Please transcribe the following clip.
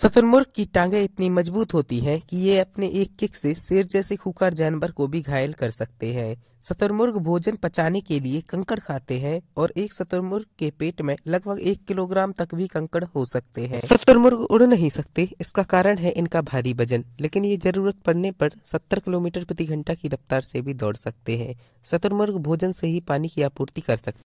शतुरमुर्ग की टांगें इतनी मजबूत होती हैं कि ये अपने एक किक से शेर जैसे खूखार जानवर को भी घायल कर सकते हैं शतुरमुर्ग भोजन पचाने के लिए कंकड़ खाते हैं और एक शतुरमुर्ग के पेट में लगभग एक किलोग्राम तक भी कंकड़ हो सकते हैं शतुरमुर्ग उड़ नहीं सकते इसका कारण है इनका भारी वजन लेकिन ये जरूरत पड़ने पर सत्तर किलोमीटर प्रति घंटा की रफ्तार से भी दौड़ सकते हैं शतुरमुर्ग भोजन से ही पानी की आपूर्ति कर सकते